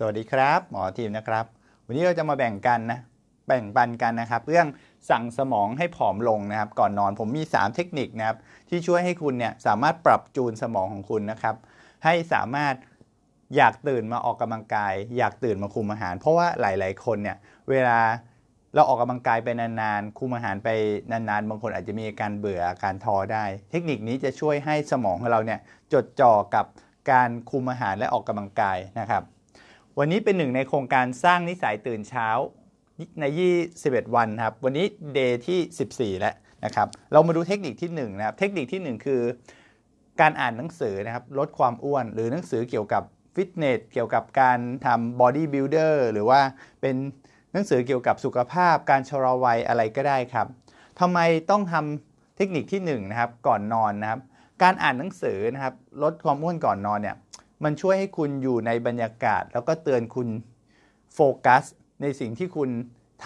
สวัสดีครับ หมอทีมนะครับ วันนี้เราจะมาแบ่งกันนะ แบ่งปันกันนะครับ เรื่องสั่งสมองให้ผอมลงนะครับ ก่อนนอน ผมมี3เทคนิคนะครับ ที่ช่วยให้คุณเนี่ยสามารถปรับจูนสมองของคุณนะครับ ให้สามารถอยากตื่นมาออกกำลังกาย อยากตื่นมาคุมอาหาร เพราะว่าหลาย ๆคนเนี่ย เวลาเราออกกำลังกายไปนาน ๆ คุมอาหารไปนานๆ บางคนอาจจะมีอาการเบื่อ อาการท้อได้ เทคนิคนี้จะช่วยให้สมองของเราเนี่ย จดจ่อกับการคุมอาหารและออกกำลังกายนะครับวันนี้เป็นหนึ่งในโครงการสร้างนิสัยตื่นเช้าใน 21 วันครับ วันนี้เดย์ที่ 14แล้วนะครับ เรามาดูเทคนิคที่1นะครับ เทคนิคที่ 1 คือการอ่านหนังสือนะครับ ลดความอ้วน หรือหนังสือเกี่ยวกับฟิตเนส เกี่ยวกับการทำบอดี้บิลดเออร์หรือว่าเป็นหนังสือเกี่ยวกับสุขภาพ การชะลอวัยอะไรก็ได้ครับทำไมต้องทำเทคนิคที่1นะครับ ก่อนนอนนะครับ การอ่านหนังสือนะครับ ลดความอ้วนก่อนนอนเนี่ยมันช่วยให้คุณอยู่ในบรรยากาศแล้วก็เตือนคุณ โฟกัส ในสิ่งที่คุณ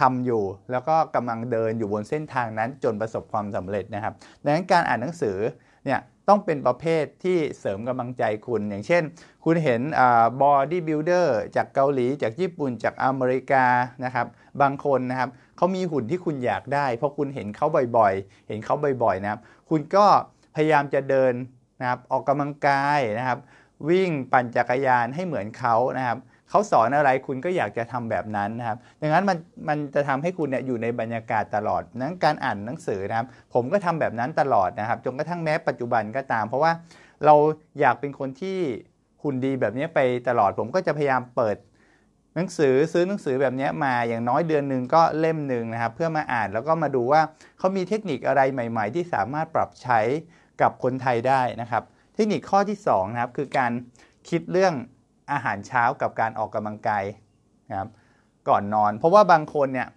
ทำอยู่ แล้วก็กำลังเดินอยู่บนเส้นทางนั้นจนประสบความสำเร็จนะครับ ดังนั้นการอ่านหนังสือเนี่ยต้องเป็นประเภทที่เสริมกำลังใจคุณ อย่างเช่น คุณเห็นบอดี้บิลเดอร์จากเกาหลี จากญี่ปุ่นจากอเมริกานะครับ บางคนนะครับเขามีหุ่นที่คุณอยากได้ เพราะคุณเห็นเขาบ่อย ๆ เห็นเขาบ่อยๆนะครับคุณก็พยายามจะเดินนะครับออกกำลังกายนะครับวิ่งปั่นจักรยานให้เหมือนเขานะครับ เขาสอนอะไรคุณก็อยากจะทำแบบนั้นนะครับดังนั้นมันมันจะทำให้คุณเนี่ยอยู่ในบรรยากาศตลอดนั้นการอ่านหนังสือนะครับ ผมก็ทำแบบนั้นตลอดนะครับจนกระทั่งแม้ปัจจุบันก็ตาม เพราะว่าเราอยากเป็นคนที่หุ่นดีแบบนี้ไปตลอด ผมก็จะพยายามเปิด หนังสือซื้อหนังสือแบบนี้มาอย่างน้อยเดือนหนึ่งก็เล่มหนึ่งนะครับ เพื่อมาอ่านแล้วก็มาดูว่าเขามีเทคนิคอะไรใหม่ๆ ที่สามารถปรับใช้กับคนไทยได้นะครับเทคนิคข้อที่2นะครับคือการคิดเรื่องอาหารเช้ากับการออกกำลังกายนะครับก่อนนอน เพราะว่าบางคนเนี่ย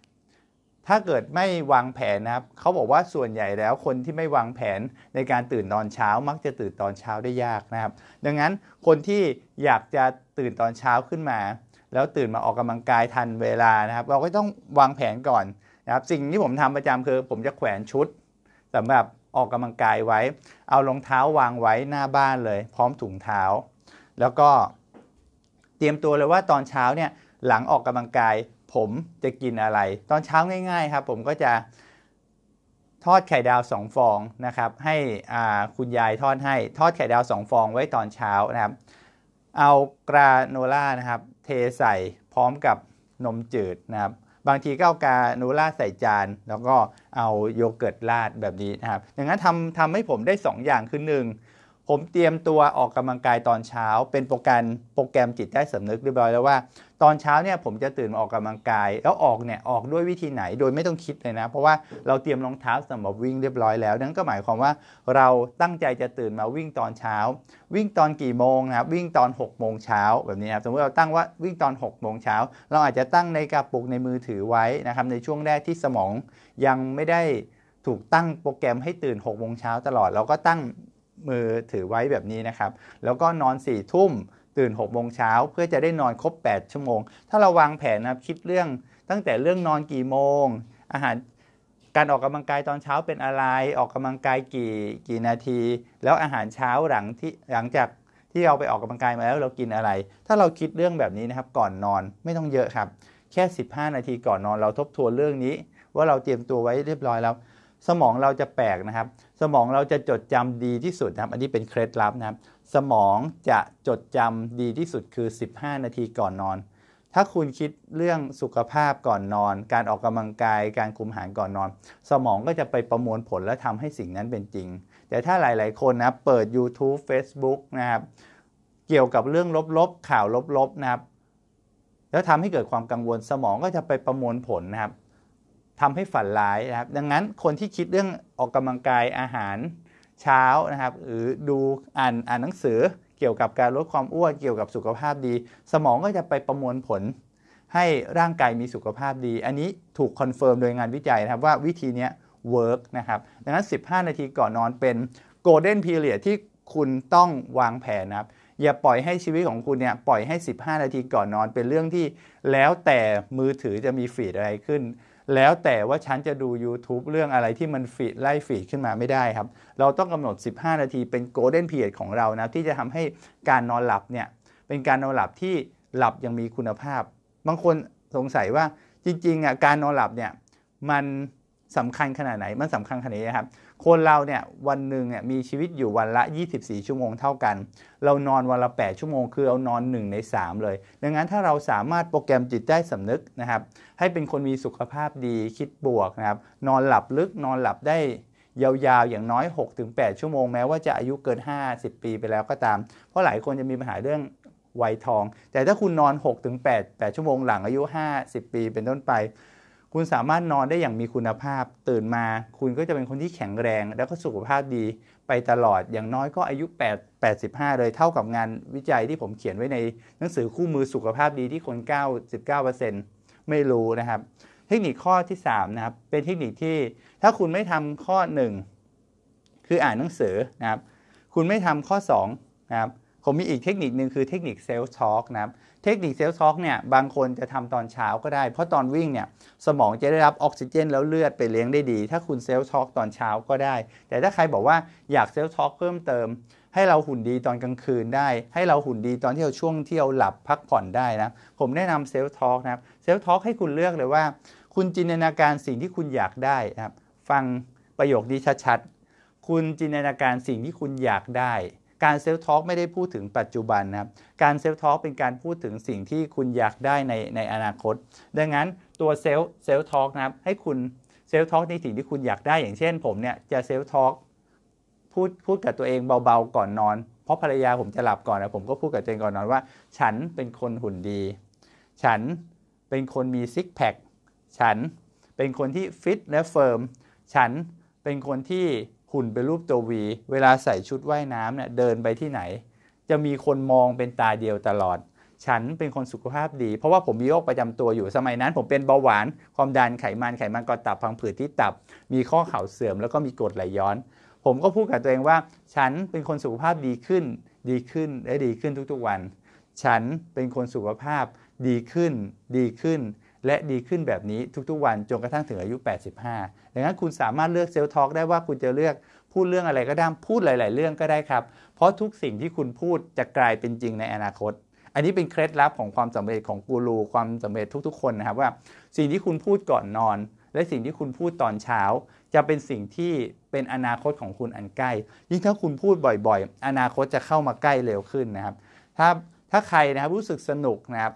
ถ้าเกิดไม่วางแผนนะครับเขาบอกว่าส่วนใหญ่แล้วคนที่ไม่วางแผนในการตื่นตอนเช้ามักจะตื่นตอนเช้าได้ยากนะครับดังนั้นคนที่อยากจะตื่นตอนเช้าขึ้นมา แล้วตื่นมาออกกำลังกายทันเวลานะครับเราก็ต้องวางแผนก่อนนะครับสิ่งที่ผมทำประจำคือผมจะแขวนชุดสำหรับออกกำลังกายไว้ เอารองเท้าวางไว้หน้าบ้านเลย พร้อมถุงเท้า แล้วก็เตรียมตัวเลยว่าตอนเช้าเนี่ยหลังออกกำลังกายผมจะกินอะไร ตอนเช้าง่ายๆครับผมก็จะทอดไข่ดาว2ฟองนะครับให้คุณยายทอดให้ทอดไข่ดาว2ฟองไว้ตอนเช้านะครับ เอากราโนล่านะครับ เทใส่พร้อมกับนมจืดนะครับบางทีก็เอากาโนล่าใส่จาน แล้วก็เอาโยเกิร์ตราดแบบนี้นะครับอย่างนั้นทำทำให้ผมได้ 2 อย่างคือ1ผมเตรียมตัวออกกำลังกายตอนเช้า เป็นโปรแกรมโปรแกรมจิตได้สำนึกเรียบร้อยแล้วว่า ตอนเช้าเนี่ยผมจะตื่นมาออกกำลังกายแล้วออกเนี่ยออกด้วยวิธีไหน โดยไม่ต้องคิดเลยนะ เพราะว่าเราเตรียมรองเท้าสำหรับวิ่งเรียบร้อยแล้ว นั่นก็หมายความว่าเราตั้งใจจะตื่นมาวิ่งตอนเช้า วิ่งตอนกี่โมงนะครับวิ่งตอน6กโมงเช้าแบบนี้นะสมมติเราตั้งว่าวิ่งตอน6กโมงเช้าเราอาจจะตั้งในกระปุกในมือถือไว้นะครับในช่วงแรกที่สมองยังไม่ได้ถูกตั้งโปรแกรมให้ตื่น6กโมงเช้าตลอดเราก็ตั้งมือถือไว้แบบนี้นะครับ แล้วก็นอน4ี่ทุ่มตื่น6กโมงเช้าเพื่อจะได้นอนครบ 8 ชั่วโมง ถ้าเราวางแผนนะครับคิดเรื่องตั้งแต่เรื่องนอนกี่โมง อาหารการออกกำลังกายตอนเช้าเป็นอะไรออกกำลังกายกี่กี่นาที แล้วอาหารเช้าหลังที่หลังจากที่เราไปออกกำลังกายมาแล้วเรากินอะไร ถ้าเราคิดเรื่องแบบนี้นะครับก่อนนอนไม่ต้องเยอะครับ แค่ 15 นาทีก่อนนอนเราทบทวนเรื่องนี้ว่าเราเตรียมตัวไว้เรียบร้อยแล้วสมองเราจะแปลกนะครับ สมองเราจะจดจำดีที่สุดนะครับ อันนี้เป็นเคล็ดลับนะครับ สมองจะจดจำดีที่สุดคือ 15 นาทีก่อนนอน ถ้าคุณคิดเรื่องสุขภาพก่อนนอน การออกกำลังกาย การคุมหารก่อนนอน สมองก็จะไปประมวลผลและทำให้สิ่งนั้นเป็นจริง แต่ถ้าหลาย ๆ คนนะ เปิด YouTube Facebook นะครับ เกี่ยวกับเรื่องลบ ๆ ข่าวลบ ๆ นะครับ แล้วทำให้เกิดความกังวล สมองก็จะไปประมวลผลนะครับทำให้ฝันร้ายนะครับ ดังนั้นคนที่คิดเรื่องออกกำลังกายอาหารเช้านะครับ หรือดูอ่านอ่านหนังสือเกี่ยวกับการลดความอ้วนเกี่ยวกับสุขภาพดี สมองก็จะไปประมวลผลให้ร่างกายมีสุขภาพดี อันนี้ถูกคอนเฟิร์มโดยงานวิจัยนะครับ ว่าวิธีนี้เวิร์กนะครับ ดังนั้น 15 นาทีก่อนนอนเป็นโกลเด้นพีเรียที่คุณต้องวางแผนนะครับ อย่าปล่อยให้ชีวิตของคุณเนี่ยปล่อยให้ 15 นาทีก่อนนอนเป็นเรื่องที่แล้วแต่มือถือจะมีฟีดอะไรขึ้นแล้วแต่ว่าฉันจะดู YouTube เรื่องอะไรที่มันฟีด ไล่ฟีดขึ้นมาไม่ได้ครับ เราต้องกำหนด 15 นาทีเป็นโกลเด้นเพียรของเรานะที่จะทำให้การนอนหลับเนี่ยเป็นการนอนหลับที่หลับยังมีคุณภาพ บางคนสงสัยว่าจริงๆอ่ะการนอนหลับเนี่ยมันสำคัญขนาดไหนมันสำคัญขนาดนี้ครับคนเราเนี่ยวันหนึ่งเนี่ยมีชีวิตอยู่วันละ 24 ชั่วโมงเท่ากัน เรานอนวันละ 8 ชั่วโมงคือเอานอน 1 ใน 3 เลย ดังนั้นถ้าเราสามารถโปรแกรมจิตใด้สำนึกนะครับให้เป็นคนมีสุขภาพดีคิดบวกนะครับนอนหลับลึกนอนหลับได้ยาวๆอย่างน้อย 6-8 ชั่วโมงแม้ว่าจะอายุเกิน 50 ปีไปแล้วก็ตาม เพราะหลายคนจะมีปัญหาเรื่องวัยทอง แต่ถ้าคุณนอน 6-8 8 ชั่วโมงหลังอายุ 50 ปีเป็นต้นไปคุณสามารถนอนได้อย่างมีคุณภาพตื่นมา คุณก็จะเป็นคนที่แข็งแรง แล้วก็สุขภาพดีไปตลอดอย่างน้อยก็อายุ 8 85 เลย เท่ากับงานวิจัยที่ผมเขียนไว้ในหนังสือคู่มือสุขภาพดีที่คน 99%ไม่รู้นะครับ เทคนิคข้อที่ 3 นะครับ เป็นเทคนิคที่ถ้าคุณไม่ทำข้อ 1 คืออ่านหนังสือนะครับ คุณไม่ทำข้อ2นะครับผมมีอีกเทคนิคหนึ่งคือเทคนิคเซลล์ทอล์กนะครับเทคนิคเซลซ็อกเนี่ยบางคนจะทำตอนเช้าก็ได้ เพราะตอนวิ่งเนี่ยสมองจะได้รับออกซิเจนแล้วเลือดไปเลี้ยงได้ดี ถ้าคุณเซลซ็อกตอนเช้าก็ได้ แต่ถ้าใครบอกว่าอยากเซลซ็อกเพิ่มเติม ให้เราหุ่นดีตอนกลางคืนได้ ให้เราหุ่นดีตอนที่เราช่วงเที่ยวหลับพักผ่อนได้นะผมแนะนำเซลล์ท็อกนะครับเซลล์ท็อกให้คุณเลือกเลยว่า คุณจินตนาการสิ่งที่คุณอยากได้นะครับฟังประโยคนี้ชัดๆคุณจินตนาการสิ่งที่คุณอยากได้การเซลท์ทอล์กไม่ได้พูดถึงปัจจุบันนะ ครับ การเซลท์ทอล์กเป็นการพูดถึงสิ่งที่คุณอยากได้ในในอนาคต ดังนั้นตัวเซล์เซลท์ทอล์กนะครับให้คุณเซลท์ทอล์กในสิ่งที่คุณอยากได้อย่างเช่น ผมเนี่ยจะเซลท์ทอล์กพูดพูดกับตัวเองเบาๆ ก่อนนอน เพราะภรรยาผมจะหลับก่อนนะผมก็พูดกับตัวเองก่อนนอนว่า ฉันเป็นคนหุ่นดี ฉันเป็นคนมีซิกแพค ฉันเป็นคนที่ฟิตและเฟิร์ม ฉันเป็นคนที่หุ่นเป็นรูปตัววี เวลาใส่ชุดว่ายน้ำเนี่ยเดินไปที่ไหน จะมีคนมองเป็นตาเดียวตลอด ฉันเป็นคนสุขภาพดี เพราะว่าผมมีโรคประจำตัวอยู่สมัยนั้น ผมเป็นเบาหวานความดันไขมันไขมันกอตับพังผืดที่ตับ มีข้อเข่าเสื่อมแล้วก็มีกรดไหลย้อน ผมก็พูดกับตัวเองว่า ฉันเป็นคนสุขภาพดีขึ้น ดีขึ้นและดีขึ้นทุกๆวัน ฉันเป็นคนสุขภาพดีขึ้นดีขึ้นและดีขึ้นแบบนี้ทุกๆวันจนกระทั่งถึงอายุ 85 ดังนั้นคุณสามารถเลือกเซลล์ทอล์กได้ว่าคุณจะเลือกพูดเรื่องอะไรก็ได้ พูดหลายๆเรื่องก็ได้ครับ เพราะทุกสิ่งที่คุณพูดจะกลายเป็นจริงในอนาคต อันนี้เป็นเคล็ดลับของความสำเร็จของกูรูความสำเร็จทุกๆคนนะครับว่าสิ่งที่คุณพูดก่อนนอน และสิ่งที่คุณพูดตอนเช้า จะเป็นสิ่งที่เป็นอนาคตของคุณอันใกล้ยิ่งถ้าคุณพูดบ่อยๆ อนาคตจะเข้ามาใกล้เร็วขึ้นนะครับถ้าถ้าใครนะครับรู้สึกสนุกนะครับ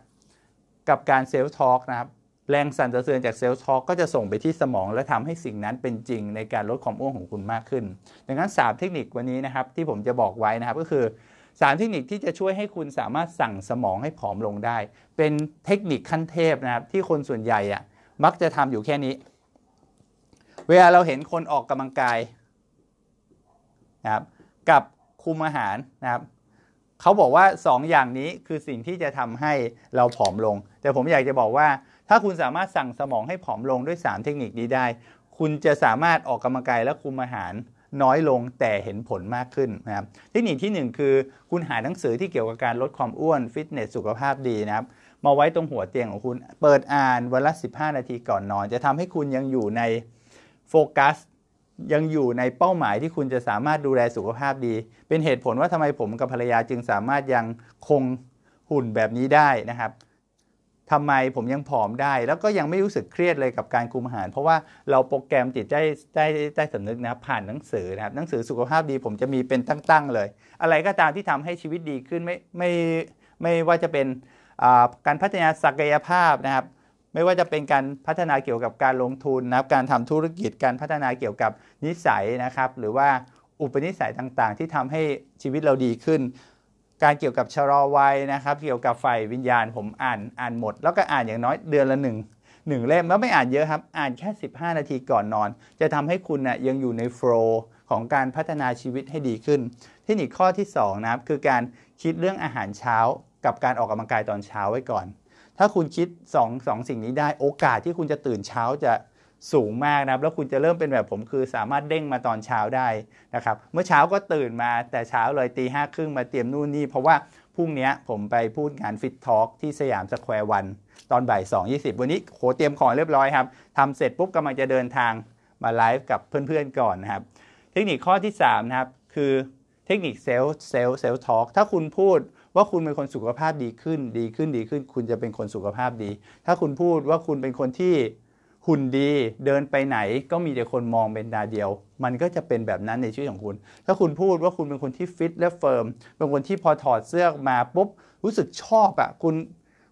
กับการเซลล์ทอล์กนะครับแรงสั่นสะเทือนจากเซลล์ช็อกก็จะส่งไปที่สมองและทำให้สิ่งนั้นเป็นจริงในการลดความอ้วนของคุณมากขึ้น ดังนั้น 3 เทคนิควันนี้นะครับที่ผมจะบอกไว้นะครับ ก็คือ 3 เทคนิคที่จะช่วยให้คุณสามารถสั่งสมองให้ผอมลงได้ เป็นเทคนิคขั้นเทพนะครับ ที่คนส่วนใหญ่อะมักจะทำอยู่แค่นี้ เวลาเราเห็นคนออกกำลังกายนะครับกับคุมอาหารนะครับเขาบอกว่า2ออย่างนี้คือสิ่งที่จะทำให้เราผอมลง แต่ผมอยากจะบอกว่าถ้าคุณสามารถสั่งสมองให้ผอมลงด้วย 3 เทคนิคนี้ได้ คุณจะสามารถออกกำลังกายและคุมอาหารน้อยลงแต่เห็นผลมากขึ้นนะครับ เทคนิคที่ 1 คือ คุณหาหนังสือที่เกี่ยวกับการลดความอ้วน ฟิตเนสสุขภาพดีนะครับ มาไว้ตรงหัวเตียงของคุณเปิดอ่านวันละ 15 นาทีก่อนนอน จะทำให้คุณยังอยู่ในโฟกัส ยังอยู่ในเป้าหมายที่คุณจะสามารถดูแลสุขภาพดี เป็นเหตุผลว่าทำไมผมกับภรรยาจึงสามารถยังคงหุ่นแบบนี้ได้นะครับทำไมผมยังผอมได้ แล้วก็ยังไม่รู้สึกเครียดเลยกับการคุมอาหาร เพราะว่าเราโปรแกรมจิตได้ได้ได้สำนึกนะผ่านหนังสือนะครับหนังสือสุขภาพดีผมจะมีเป็นตั้งๆเลย อะไรก็ตามที่ทำให้ชีวิตดีขึ้นไม่ไม่ไม่ว่าจะเป็นการพัฒนาศักยภาพนะครับไม่ว่าจะเป็นการพัฒนาเกี่ยวกับการลงทุนนะครับการทำธุรกิจการพัฒนาเกี่ยวกับนิสัยนะครับ หรือว่าอุปนิสัยต่างๆ ที่ทำให้ชีวิตเราดีขึ้นการเกี่ยวกับชะลอวัยนะครับ เกี่ยวกับไฟวิญญาณผมอ่านอ่านหมด แล้วก็อ่านอย่างน้อยเดือนละหนึ่งหนึ่งเล่มแล้วไม่อ่านเยอะครับ อ่านแค่15 นาทีก่อนนอน จะทำให้คุณนะ่ยยังอยู่ในโฟล์ของการพัฒนาชีวิตให้ดีขึ้นเทคนิคข้อที่ 2นะครับ คือการคิดเรื่องอาหารเช้า กับการออกกำลังกายตอนเช้าไว้ก่อน ถ้าคุณคิด2อสองสิ่งนี้ได้โอกาสที่คุณจะตื่นเช้าจะสูงมากนะครับ แล้วคุณจะเริ่มเป็นแบบผมคือสามารถเด้งมาตอนเช้าได้นะครับเมื่อเช้าก็ตื่นมาแต่เช้าเลยตีห้าครึ่งมาเตรียมนู่นนี่ เพราะว่าพรุ่งนี้ผมไปพูดงานฟิตทอล์กที่สยามสแควร์วันตอนบ่ายสองยี่สิบวันนี้โหเตรียมของเรียบร้อยครับทำเสร็จปุ๊บกำลังจะเดินทางมาไลฟ์กับเพื่อนๆก่อนนะครับ เทคนิคข้อที่ 3 นะครับ คือเทคนิคเซลล์เซลล์เซลล์ทอล์กถ้าคุณพูดว่าคุณเป็นคนสุขภาพดีขึ้นดีขึ้นดีขึ้น คุณจะเป็นคนสุขภาพดี ถ้าคุณพูดว่าคุณเป็นคนที่หุ่นดีเดินไปไหนก็มีแต่คนมองเป็นดาเดียว มันก็จะเป็นแบบนั้นในชีวิตของคุณถ้าคุณพูดว่าคุณเป็นคนที่ฟิตและเฟิร์มเป็นคนที่พอถอดเสื้อมาปุ๊บ รู้สึกชอบอะ่ะคุณ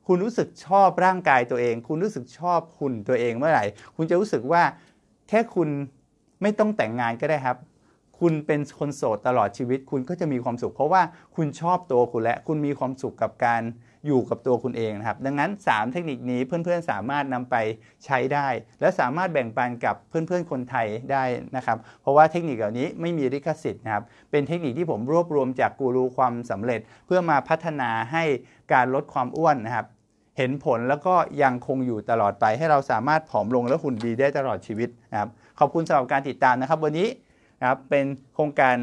คุณรู้สึกชอบร่างกายตัวเอง คุณรู้สึกชอบหุ่นตัวเองเมื่อไหร่ คุณจะรู้สึกว่าแค่คุณไม่ต้องแต่งงานก็ได้ครับ คุณเป็นคนโสดตลอดชีวิต คุณก็จะมีความสุข เพราะว่าคุณชอบตัวคุณและคุณมีความสุขกับการอยู่กับตัวคุณเองนะครับ ดังนั้น 3 เทคนิคนี้เพื่อนๆสามารถนำไปใช้ได้ และสามารถแบ่งปันกับเพื่อนๆ คนไทยได้นะครับ เพราะว่าเทคนิคเหล่านี้ไม่มีลิขสิทธิ์นะครับ เป็นเทคนิคที่ผมรวบรวมจากกูรูความสำเร็จ เพื่อมาพัฒนาให้การลดความอ้วนนะครับเห็นผลแล้วก็ยังคงอยู่ตลอดไป ให้เราสามารถผอมลงและหุ่นดีได้ตลอดชีวิตนะครับขอบคุณสำหรับการติดตามนะครับ วันนี้นะครับเป็นโครงการ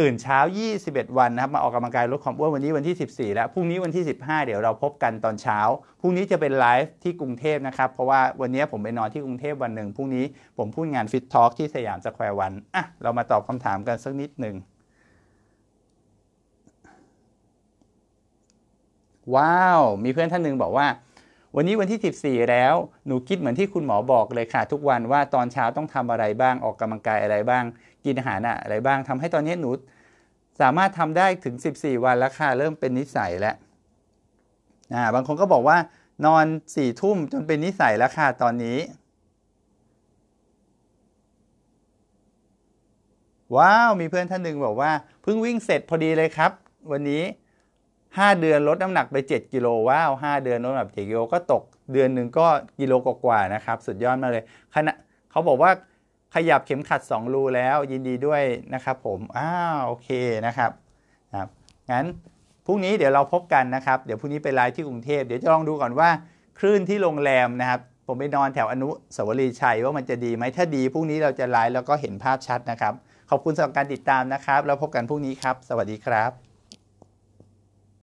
ตื่นเช้า 21 วันนะครับ มาออกกำลังกายลดความอ้วนวันนี้วันที่ 14 แล้ว พรุ่งนี้วันที่ 15 เดี๋ยวเราพบกันตอนเช้า พรุ่งนี้จะเป็นไลฟ์ที่กรุงเทพนะครับ เพราะว่าวันนี้ผมไปนอนที่กรุงเทพวันหนึ่งพรุ่งนี้ผมพูดงานฟิตทอล์กที่สยามสแควร์วัน อ่ะ เรามาตอบคำถามกันสักนิดหนึ่ง ว้าว มีเพื่อนท่านหนึ่งบอกว่า วันนี้วันที่ 14 แล้ว หนูคิดเหมือนที่คุณหมอบอกเลยค่ะ ทุกวันว่าตอนเช้าต้องทำอะไรบ้างออกกำลังกายอะไรบ้างกินอาหารอะไรบ้างทำให้ตอนนี้หนูสามารถทำได้ถึง 14 วันแล้วค่ะเริ่มเป็นนิสัยแล้วนะบางคนก็บอกว่านอนสี่ทุ่มจนเป็นนิสัยแล้วค่ะตอนนี้ว้าวมีเพื่อนท่านหนึ่งบอกว่าเพิ่งวิ่งเสร็จพอดีเลยครับ วันนี้ 5 เดือนลดน้ำหนักไป 7กิโลว้าว5เดือนลดน้ำหนัก7กิโลก็ตกเดือนหนึ่งก็กิโลกว่าๆนะครับสุดยอดมากเลยขณะเขาบอกว่าขยับเข็มขัด2รูแล้วยินดีด้วยนะครับผมอ้าวโอเคนะครับครับงั้นพรุ่งนี้เดี๋ยวเราพบกันนะครับ เดี๋ยวพรุ่งนี้ไปไลฟ์ที่กรุงเทพ เดี๋ยวจะลองดูก่อนว่าคลื่นที่โรงแรมนะครับ ผมไปนอนแถวอนุสาวรีย์ชัยว่ามันจะดีไหมถ้าดีพรุ่งนี้เราจะไลฟ์แล้วก็เห็นภาพชัดนะครับ ขอบคุณสำหรับการติดตามนะครับแล้วพบกันพรุ่งนี้ครับ สวัสดีครับ